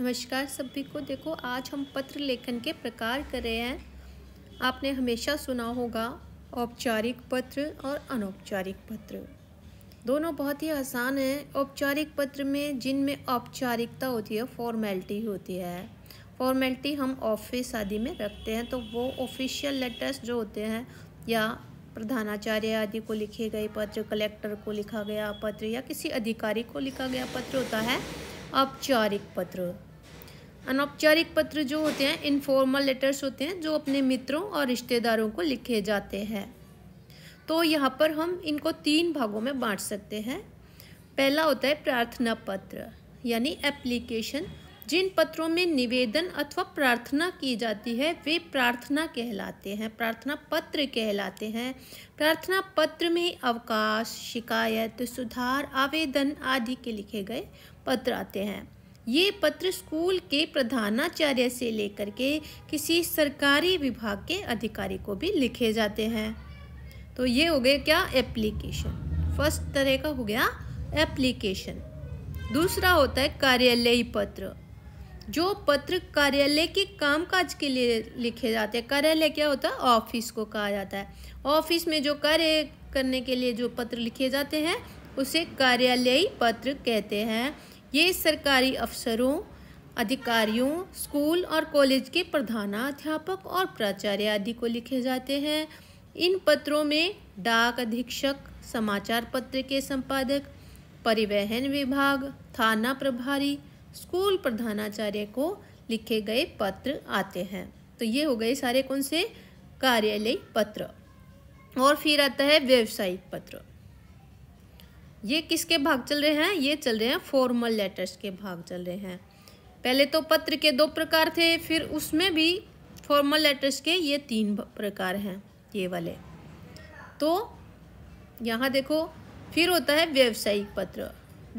नमस्कार सभी को देखो आज हम पत्र लेखन के प्रकार कर रहे हैं आपने हमेशा सुना होगा औपचारिक पत्र और अनौपचारिक पत्र दोनों बहुत ही आसान हैं औपचारिक पत्र में जिनमें औपचारिकता होती है फॉर्मेलिटी होती है फॉर्मेलिटी हम ऑफिस आदि में रखते हैं तो वो ऑफिशियल लेटर्स जो होते हैं या प्रधानाचार्य आदि को लिखे गए पत्र कलेक्टर को लिखा गया पत्र या किसी अधिकारी को लिखा गया पत्र होता है औपचारिक पत्र अनौपचारिक पत्र जो होते हैं इनफॉर्मल लेटर्स होते हैं जो अपने मित्रों और रिश्तेदारों को लिखे जाते हैं तो यहाँ पर हम इनको तीन भागों में बांट सकते हैं पहला होता है प्रार्थना पत्र यानी एप्लीकेशन जिन पत्रों में निवेदन अथवा प्रार्थना की जाती है वे प्रार्थना कहलाते हैं प्रार्थना पत्र कहलाते हैं प्रार्थना पत्र में अवकाश शिकायत सुधार आवेदन आदि के लिखे गए पत्र आते हैं ये पत्र स्कूल के प्रधानाचार्य से लेकर के किसी सरकारी विभाग के अधिकारी को भी लिखे जाते हैं तो ये हो गए क्या एप्लीकेशन फर्स्ट तरह का हो गया एप्लीकेशन दूसरा होता है कार्यालयी पत्र जो पत्र कार्यालय के कामकाज के लिए लिखे जाते हैं कार्यालय क्या होता है ऑफिस को कहा जाता है ऑफिस में जो कार्य करने के लिए जो पत्र लिखे जाते हैं उसे कार्यालयी पत्र कहते हैं ये सरकारी अफसरों अधिकारियों स्कूल और कॉलेज के प्रधानाध्यापक और प्राचार्य आदि को लिखे जाते हैं इन पत्रों में डाक अधीक्षक समाचार पत्र के संपादक परिवहन विभाग थाना प्रभारी स्कूल प्रधानाचार्य को लिखे गए पत्र आते हैं तो ये हो गए सारे कौन से कार्यालय पत्र और फिर आता है व्यवसायिक पत्र ये किसके भाग चल रहे हैं ये चल रहे हैं फॉर्मल लेटर्स के भाग चल रहे हैं पहले तो पत्र के दो प्रकार थे फिर उसमें भी फॉर्मल लेटर्स के ये तीन प्रकार हैं ये वाले तो यहाँ देखो फिर होता है व्यवसायिक पत्र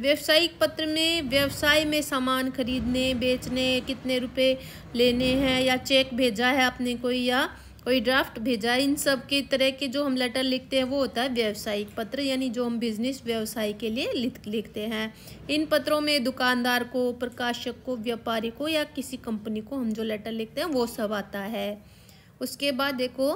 व्यावसायिक पत्र में व्यवसाय में सामान खरीदने बेचने कितने रुपए लेने हैं या चेक भेजा है आपने कोई या कोई ड्राफ्ट भेजा है इन सब के तरह के जो हम लेटर लिखते हैं वो होता है व्यावसायिक पत्र यानी जो हम बिजनेस व्यवसाय के लिए लिखते हैं इन पत्रों में दुकानदार को प्रकाशक को व्यापारी को या किसी कंपनी को हम जो लेटर लिखते हैं वो सब आता है उसके बाद देखो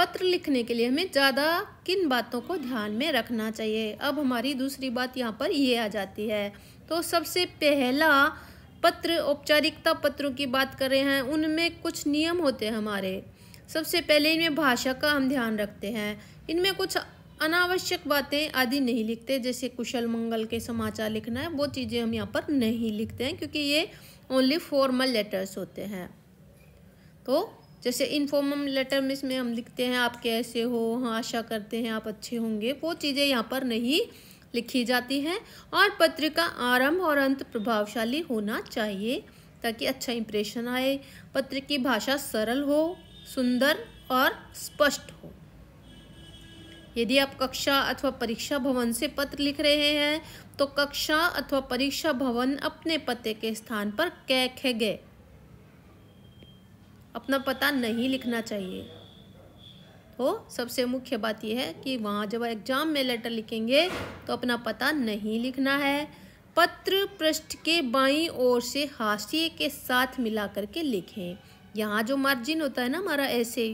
पत्र लिखने के लिए हमें ज़्यादा किन बातों को ध्यान में रखना चाहिए अब हमारी दूसरी बात यहाँ पर ये आ जाती है तो सबसे पहला पत्र औपचारिकता पत्रों की बात कर रहे हैं उनमें कुछ नियम होते हैं हमारे सबसे पहले इनमें भाषा का हम ध्यान रखते हैं इनमें कुछ अनावश्यक बातें आदि नहीं लिखते जैसे कुशल मंगल के समाचार लिखना है वो चीज़ें हम यहाँ पर नहीं लिखते हैं क्योंकि ये ओनली फॉर्मल लेटर्स होते हैं तो जैसे इन्फॉर्मम लेटर में इसमें हम लिखते हैं आप कैसे हो हाँ आशा करते हैं आप अच्छे होंगे वो चीज़ें यहाँ पर नहीं लिखी जाती हैं और पत्र का आरंभ और अंत प्रभावशाली होना चाहिए ताकि अच्छा इंप्रेशन आए पत्र की भाषा सरल हो सुंदर और स्पष्ट हो यदि आप कक्षा अथवा परीक्षा भवन से पत्र लिख रहे हैं तो कक्षा अथवा परीक्षा भवन अपने पते के स्थान पर कै खे गए अपना पता नहीं लिखना चाहिए तो सबसे मुख्य बात यह है कि वहाँ जब एग्जाम में लेटर लिखेंगे तो अपना पता नहीं लिखना है पत्र पृष्ठ के बाई ओर से हाशिए के साथ मिला करके लिखें यहाँ जो मार्जिन होता है ना हमारा ऐसे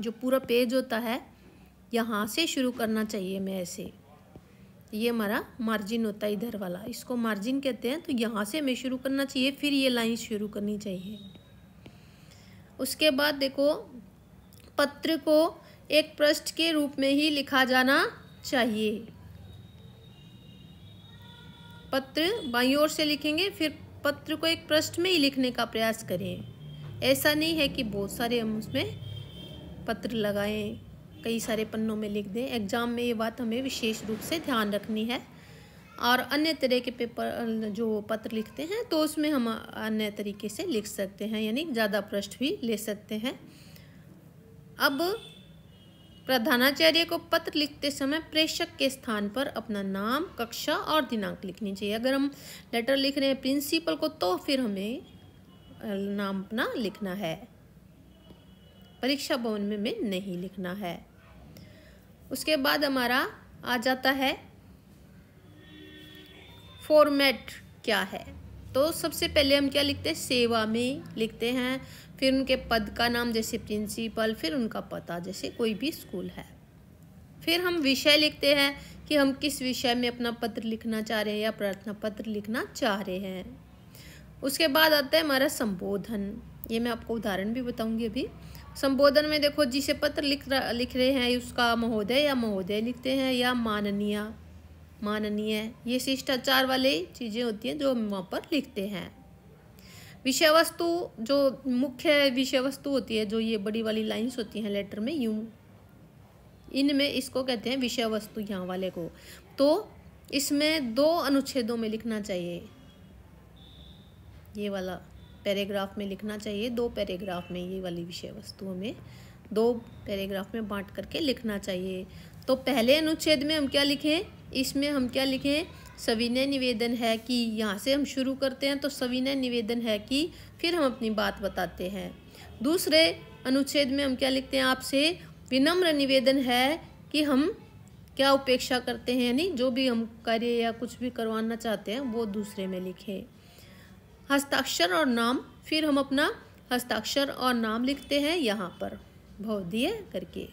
जो पूरा पेज होता है यहाँ से शुरू करना चाहिए मैं ऐसे ये हमारा मार्जिन होता है इधर वाला इसको मार्जिन कहते हैं तो यहाँ से हमें शुरू करना चाहिए फिर ये लाइन शुरू करनी चाहिए उसके बाद देखो पत्र को एक पृष्ठ के रूप में ही लिखा जाना चाहिए पत्र बाई ओर से लिखेंगे फिर पत्र को एक पृष्ठ में ही लिखने का प्रयास करें ऐसा नहीं है कि बहुत सारे हम उसमें पत्र लगाएं कई सारे पन्नों में लिख दें एग्ज़ाम में ये बात हमें विशेष रूप से ध्यान रखनी है और अन्य तरह के पेपर जो पत्र लिखते हैं तो उसमें हम अन्य तरीके से लिख सकते हैं यानी ज़्यादा पृष्ठ भी ले सकते हैं अब प्रधानाचार्य को पत्र लिखते समय प्रेषक के स्थान पर अपना नाम कक्षा और दिनांक लिखनी चाहिए अगर हम लेटर लिख रहे हैं प्रिंसिपल को तो फिर हमें नाम अपना लिखना है परीक्षा भवन में, में नहीं लिखना है उसके बाद हमारा आ जाता है फॉर्मेट क्या है तो सबसे पहले हम क्या लिखते हैं सेवा में लिखते हैं फिर उनके पद का नाम जैसे प्रिंसिपल फिर उनका पता जैसे कोई भी स्कूल है फिर हम विषय लिखते हैं कि हम किस विषय में अपना पत्र लिखना चाह रहे हैं या प्रार्थना पत्र लिखना चाह रहे हैं उसके बाद आता है हमारा संबोधन ये मैं आपको उदाहरण भी बताऊंगी अभी संबोधन में देखो जिसे पत्र लिख लिख रहे हैं उसका महोदय या महोदय लिखते हैं या माननीय माननीय ये शिष्टाचार वाले चीज़ें होती हैं जो हम वहाँ पर लिखते हैं विषय वस्तु जो मुख्य विषय वस्तु होती है जो ये बड़ी वाली लाइन्स होती हैं लेटर में यू इनमें इसको कहते हैं विषय वस्तु यहाँ वाले को तो इसमें दो अनुच्छेदों में लिखना चाहिए ये वाला पैराग्राफ में लिखना चाहिए दो पैराग्राफ में ये वाली विषय वस्तु हमें दो पैराग्राफ में बांट करके लिखना चाहिए तो पहले अनुच्छेद में हम क्या लिखें इसमें हम क्या लिखें सविनय निवेदन है कि यहाँ से हम शुरू करते हैं तो सविनय निवेदन है कि फिर हम अपनी बात बताते हैं दूसरे अनुच्छेद में हम क्या लिखते हैं आपसे विनम्र निवेदन है कि हम क्या उपेक्षा करते हैं यानी जो भी हम कार्य या कुछ भी करवाना चाहते हैं वो दूसरे में लिखें हस्ताक्षर और नाम फिर हम अपना हस्ताक्षर और नाम लिखते हैं यहाँ पर भवदीय करके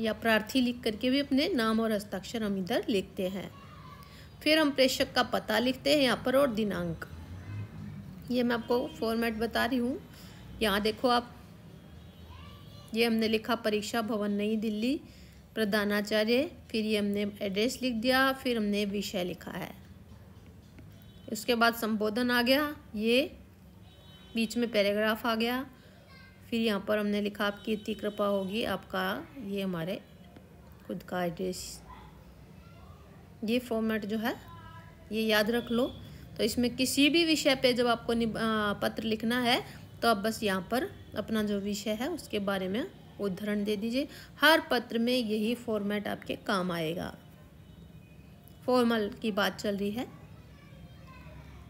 या प्रार्थी लिख करके भी अपने नाम और हस्ताक्षर हम इधर लिखते हैं फिर हम प्रेषक का पता लिखते हैं यहाँ पर और दिनांक ये मैं आपको फॉर्मेट बता रही हूँ यहाँ देखो आप ये हमने लिखा परीक्षा भवन नई दिल्ली प्रधानाचार्य फिर ये हमने एड्रेस लिख दिया फिर हमने विषय लिखा है उसके बाद संबोधन आ गया ये बीच में पैराग्राफ आ गया फिर यहाँ पर हमने लिखा आपकी इतनी कृपा होगी आपका ये हमारे खुद का एड्रेस ये फॉर्मेट जो है ये याद रख लो तो इसमें किसी भी विषय पे जब आपको पत्र लिखना है तो आप बस यहाँ पर अपना जो विषय है उसके बारे में उदाहरण दे दीजिए हर पत्र में यही फॉर्मेट आपके काम आएगा फॉर्मल की बात चल रही है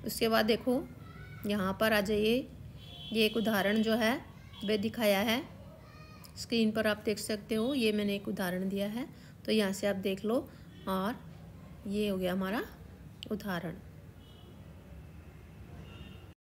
उसके बाद देखो यहाँ पर आ जाइए ये एक उदाहरण जो है वे दिखाया है स्क्रीन पर आप देख सकते हो ये मैंने एक उदाहरण दिया है तो यहाँ से आप देख लो और ये हो गया हमारा उदाहरण